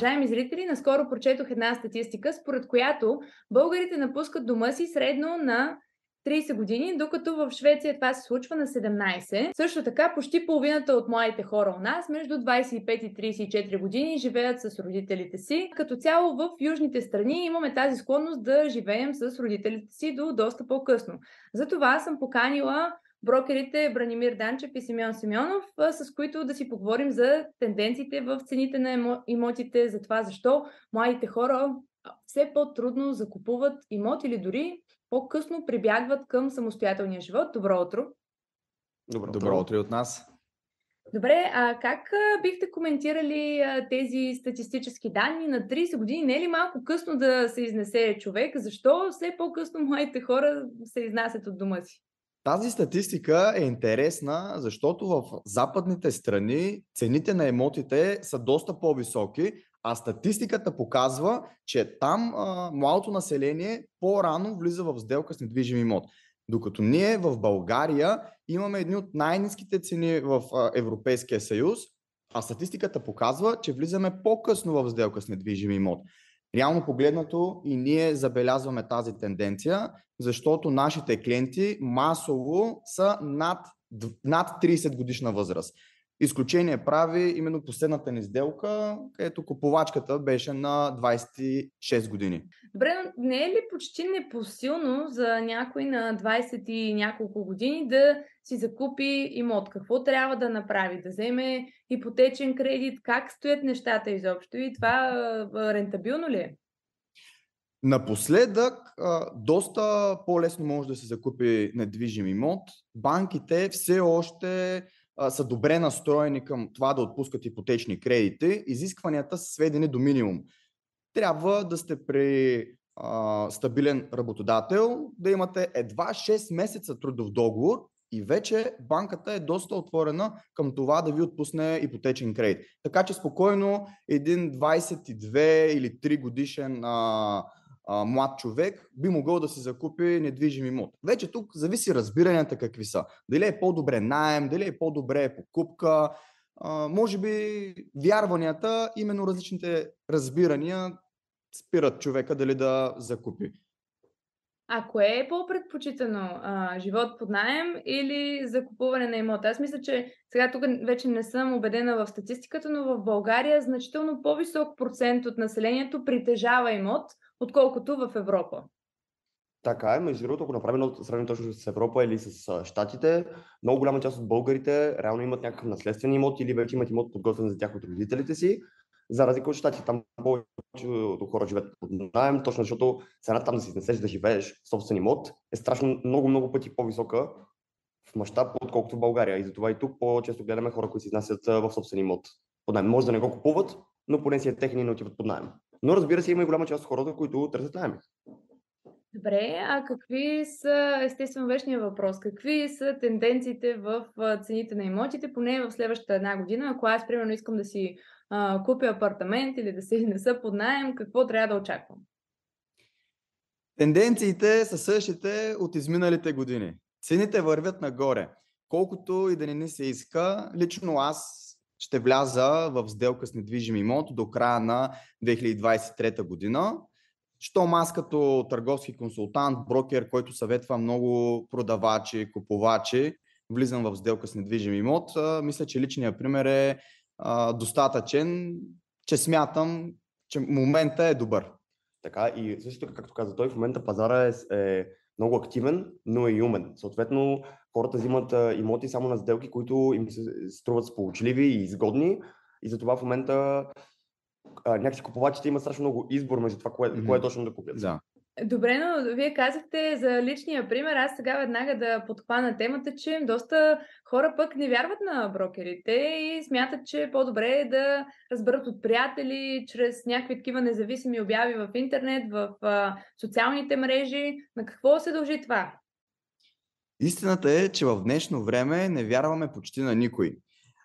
уважаеми зрители, наскоро прочетох една статистика, според която българите напускат дома си средно на 30 години, докато в Швеция това се случва на 17. Също така, почти половината от младите хора у нас, между 25 и 34 години, живеят с родителите си. Като цяло в южните страни имаме тази склонност да живеем с родителите си до доста по-късно. Затова съм поканила брокерите Бранимир Данчев и Симеон Симеонов, с които да си поговорим за тенденциите в цените на имотите, за това защо младите хора все по-трудно закупуват имот или дори по-късно прибягват към самостоятелния живот. Добро утро! Добро, Добро утро и от нас! Добре, а как бихте коментирали тези статистически данни на 30 години? Не е ли малко късно да се изнесе човек? Защо все по-късно младите хора се изнасят от дома си? Тази статистика е интересна, защото в западните страни цените на емотите са доста по-високи, а статистиката показва, че там а, младото население по-рано влиза в сделка с недвижим имот. Докато ние в България имаме едни от най-низките цени в а, Европейския съюз, а статистиката показва, че влизаме по-късно в сделка с недвижим имот. Реално погледнато и ние забелязваме тази тенденция, защото нашите клиенти масово са над, над 30 годишна възраст. Изключение прави именно последната ни сделка, където купувачката беше на 26 години. Добре, но не е ли почти непосилно за някой на 20 и няколко години да си закупи имот? Какво трябва да направи? Да вземе ипотечен кредит? Как стоят нещата изобщо? И това рентабилно ли е? Напоследък, доста по-лесно може да се закупи недвижим имот. Банките все още са добре настроени към това да отпускат ипотечни кредити, изискванията са сведени до минимум. Трябва да сте при а, стабилен работодател, да имате едва 6 месеца трудов договор и вече банката е доста отворена към това да ви отпусне ипотечен кредит. Така че спокойно един 22 или 3 годишен а, а, млад човек би могъл да си закупи недвижим имот. Вече тук зависи разбиранията какви са. Дали е по-добре найем, дали е по-добре покупка, а, може би вярванията, именно различните разбирания спират човека дали да закупи. А кое е по-предпочитано? А, живот под найем или закупуване на имот? Аз мисля, че сега тук вече не съм убедена в статистиката, но в България значително по-висок процент от населението притежава имот, отколкото в Европа. Така е, между другото, ако направим едно сравнение точно с Европа или с Штатите, много голяма част от българите реално имат някакъв наследствен имот или вече имат имот подготвен за тях от родителите си за разлика от щатите, там повечето хора живеят под найем, точно защото цената там да си изнесеш да живееш в собствен имот е страшно много, много пъти по-висока в мащаб, отколкото в България. И затова и тук по-често гледаме хора, които се изнасят в собствен имот под найем. Може да не го купуват, но поне си е техни и не отиват под найем. Но разбира се, има и голяма част от хората, които търсят найем. Добре, а какви са, естествено, вечния въпрос, какви са тенденциите в цените на имотите, поне в следващата една година, ако аз, примерно, искам да си а, купя апартамент или да се изнеса под найем, какво трябва да очаквам? Тенденциите са същите от изминалите години. Цените вървят нагоре. Колкото и да не ни се иска, лично аз ще вляза в сделка с недвижим имот до края на 2023 година щом аз като търговски консултант, брокер, който съветва много продавачи, купувачи, влизам в сделка с недвижим имот, мисля, че личният пример е достатъчен, че смятам, че момента е добър. Така и също така, както каза той, в момента пазара е, е много активен, но е и умен. Съответно, хората взимат имоти само на сделки, които им се струват сполучливи и изгодни. И затова в момента някакси купувачите имат страшно много избор между това, кое, mm-hmm. кое точно да купят. Да. Добре, но вие казахте за личния пример. Аз сега веднага да подхвана темата, че доста хора пък не вярват на брокерите и смятат, че по-добре е да разберат от приятели, чрез някакви такива независими обяви в интернет, в а, социалните мрежи. На какво се дължи това? Истината е, че в днешно време не вярваме почти на никой.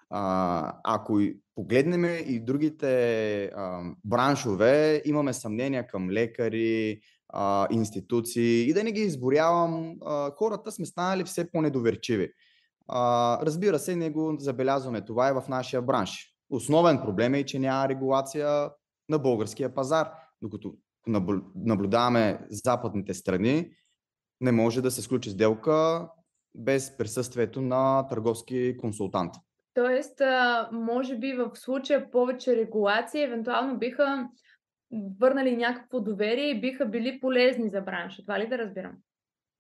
А, ако погледнем и другите а, браншове, имаме съмнения към лекари, а, институции и да не ги изборявам, а, хората сме станали все по-недоверчиви. А, разбира се, не го забелязваме. Това е в нашия бранш. Основен проблем е, че няма регулация на българския пазар. Докато наблюдаваме западните страни, не може да се сключи сделка без присъствието на търговски консултант. Тоест, може би в случая повече регулации евентуално биха върнали някакво доверие и биха били полезни за бранша. Това ли да разбирам?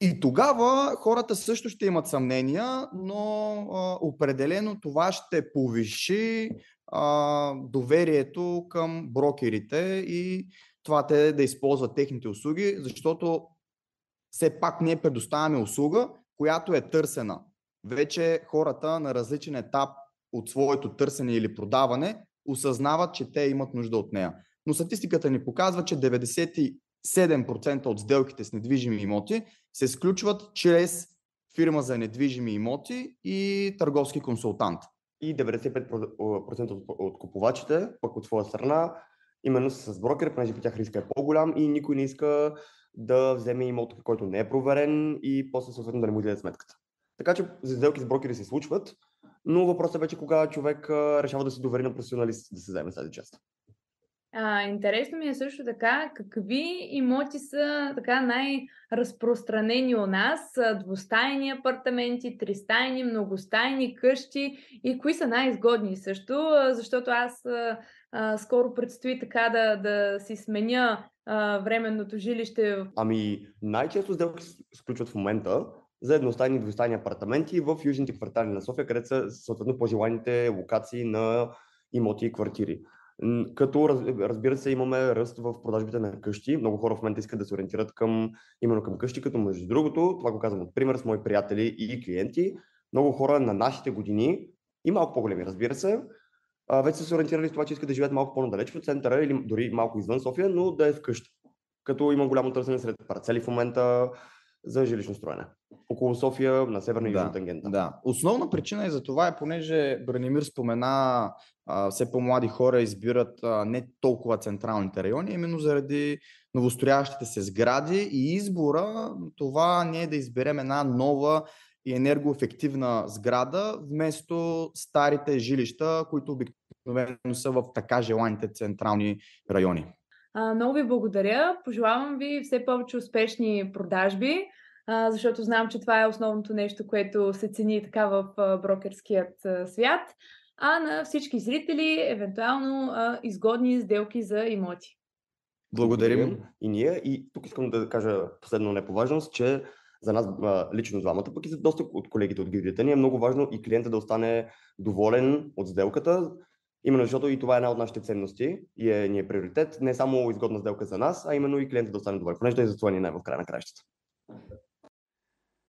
И тогава хората също ще имат съмнения, но а, определено това ще повиши а, доверието към брокерите и това те да използват техните услуги, защото все пак ние предоставяме услуга, която е търсена. Вече хората на различен етап от своето търсене или продаване, осъзнават, че те имат нужда от нея. Но статистиката ни показва, че 97% от сделките с недвижими имоти се сключват чрез фирма за недвижими имоти и търговски консултант. И 95% от купувачите, пък от своя страна, именно с брокер, понеже при тях риска е по-голям и никой не иска да вземе имот, който не е проверен и после съответно да не му излезе сметката. Така че сделки с брокери се случват, но въпросът е вече кога човек решава да се довери на професионалист да се вземе тази част. А, интересно ми е също така какви имоти са така най-разпространени у нас, двустайни апартаменти, тристайни, многостайни къщи и кои са най-изгодни също, защото аз а, скоро предстои така да, да си сменя а, временното жилище. Ами най-често сделки сключват в момента за едностайни и двустайни апартаменти в южните квартали на София, където са съответно пожеланите локации на имоти и квартири. Като разбира се, имаме ръст в продажбите на къщи. Много хора в момента искат да се ориентират към, именно към къщи, като между другото, това го казвам от пример с мои приятели и клиенти. Много хора на нашите години и малко по-големи, разбира се, вече са се ориентирали в това, че искат да живеят малко по-надалеч от центъра или дори малко извън София, но да е вкъщи. Като има голямо търсене сред парцели в момента, за жилищно строене. Около София на северна и да, тангента. Да. Основна причина е за това е понеже Бранимир спомена а, все по-млади хора избират а, не толкова централните райони, именно заради новостроящите се сгради и избора това не е да изберем една нова и енергоефективна сграда, вместо старите жилища, които обикновено са в така желаните централни райони. А, много ви благодаря. Пожелавам ви все повече успешни продажби, а, защото знам, че това е основното нещо, което се цени така в а, брокерският а, свят. А на всички зрители, евентуално а, изгодни сделки за имоти. Благодарим и ние. И тук искам да кажа последно неповажност, че за нас лично двамата, пък и за доста от колегите от гилдията ни е много важно и клиента да остане доволен от сделката, Именно защото и това е една от нашите ценности и е, ни е приоритет. Не е само изгодна сделка за нас, а именно и клиента да остане добър. Понеже той за това ни е най-в края на краищата.